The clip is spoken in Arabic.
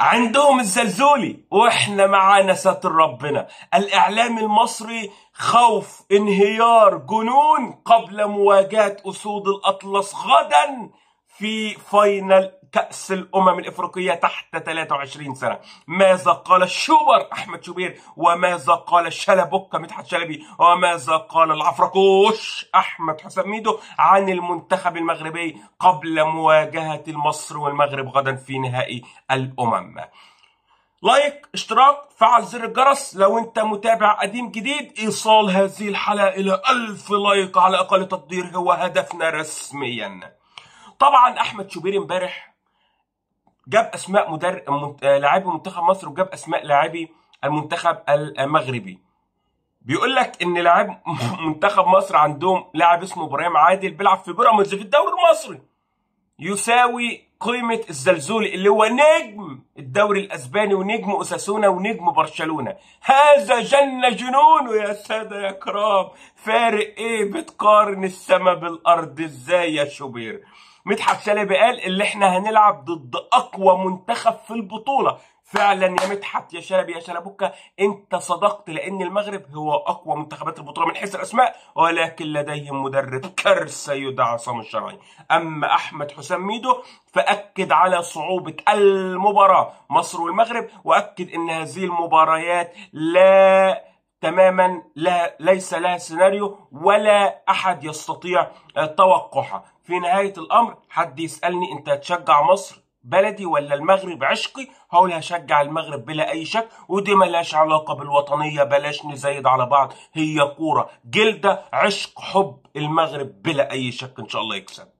عندهم الزلزولي واحنا معانا ساتر ربنا الاعلام المصري خوف انهيار جنون قبل مواجهه اسود الاطلس غدا في فاينل كأس الأمم الإفريقية تحت 23 سنة ماذا قال الشوبر أحمد شوبير وماذا قال الشلبوكة مدحت شلبي وماذا قال العفركوش أحمد حسام ميدو عن المنتخب المغربي قبل مواجهة المصر والمغرب غدا في نهائي الأمم لايك اشتراك فعل زر الجرس لو انت متابع قديم جديد ايصال هذه الحلقه الى ألف لايك على اقل تقدير هو هدفنا رسميا طبعا احمد شوبير امبارح جاب اسماء مدر... آه، لاعبي منتخب مصر وجاب اسماء لاعبي المنتخب المغربي بيقول لك ان لاعب منتخب مصر عندهم لاعب اسمه ابراهيم عادل بيلعب في بيراميدز في الدوري المصري يساوي قيمه الزلزول اللي هو نجم الدوري الاسباني ونجم اساسونا ونجم برشلونه هذا جن جنونه يا ساده يا كرام فارق ايه بتقارن السما بالارض ازاي يا شوبير مدحت شلبي قال اللي احنا هنلعب ضد اقوى منتخب في البطوله فعلا يا مدحت يا شلبي يا شلبوكا انت صدقت لان المغرب هو اقوى منتخبات البطوله من حيث الاسماء ولكن لديهم مدرب كارثه يدعى عصام الشرعي اما احمد حسام ميدو فاكد على صعوبه المباراه مصر والمغرب واكد ان هذه المباريات لا تماما لا ليس لها سيناريو ولا احد يستطيع توقعها في نهايه الامر حد يسالني انت هتشجع مصر بلدي ولا المغرب عشقي هقول هشجع المغرب بلا اي شك ودي ملهاش علاقه بالوطنيه بلاش نزايد على بعض هي كوره جلده عشق حب المغرب بلا اي شك ان شاء الله يكسب